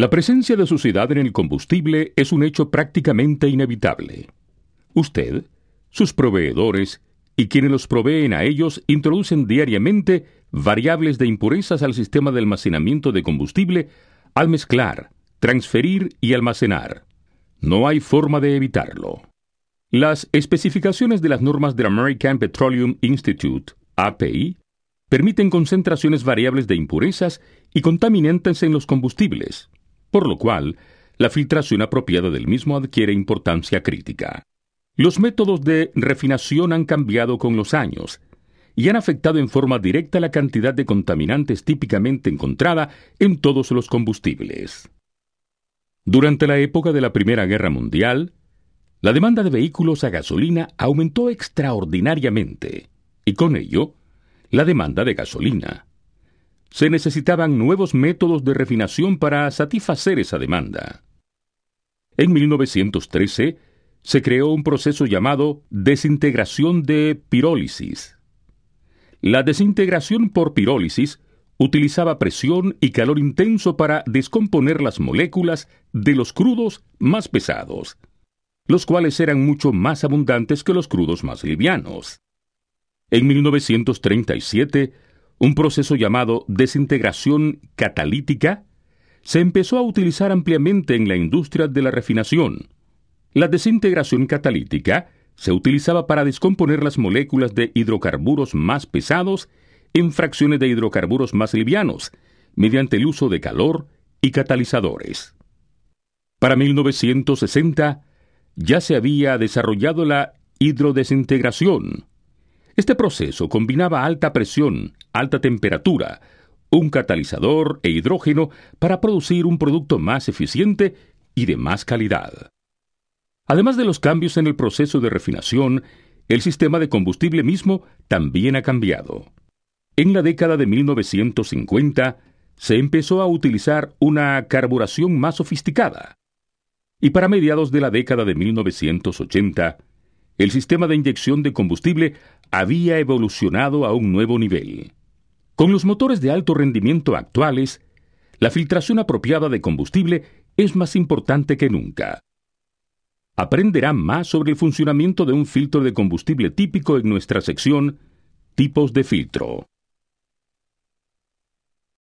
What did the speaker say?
La presencia de suciedad en el combustible es un hecho prácticamente inevitable. Usted, sus proveedores y quienes los proveen a ellos introducen diariamente variables de impurezas al sistema de almacenamiento de combustible al mezclar, transferir y almacenar. No hay forma de evitarlo. Las especificaciones de las normas del American Petroleum Institute, API, permiten concentraciones variables de impurezas y contaminantes en los combustibles, por lo cual la filtración apropiada del mismo adquiere importancia crítica. Los métodos de refinación han cambiado con los años y han afectado en forma directa la cantidad de contaminantes típicamente encontrada en todos los combustibles. Durante la época de la Primera Guerra Mundial, la demanda de vehículos a gasolina aumentó extraordinariamente y con ello la demanda de gasolina se necesitaban nuevos métodos de refinación para satisfacer esa demanda. En 1913 se creó un proceso llamado desintegración de pirólisis. La desintegración por pirólisis utilizaba presión y calor intenso para descomponer las moléculas de los crudos más pesados, los cuales eran mucho más abundantes que los crudos más livianos. En 1937, un proceso llamado desintegración catalítica, se empezó a utilizar ampliamente en la industria de la refinación. La desintegración catalítica se utilizaba para descomponer las moléculas de hidrocarburos más pesados en fracciones de hidrocarburos más livianos, mediante el uso de calor y catalizadores. Para 1960 ya se había desarrollado la hidrodesintegración, este proceso combinaba alta presión, alta temperatura, un catalizador e hidrógeno para producir un producto más eficiente y de más calidad. Además de los cambios en el proceso de refinación, el sistema de combustible mismo también ha cambiado. En la década de 1950 se empezó a utilizar una carburación más sofisticada. Y para mediados de la década de 1980, el sistema de inyección de combustible había evolucionado a un nuevo nivel. Con los motores de alto rendimiento actuales, la filtración apropiada de combustible es más importante que nunca. Aprenderán más sobre el funcionamiento de un filtro de combustible típico en nuestra sección Tipos de filtro.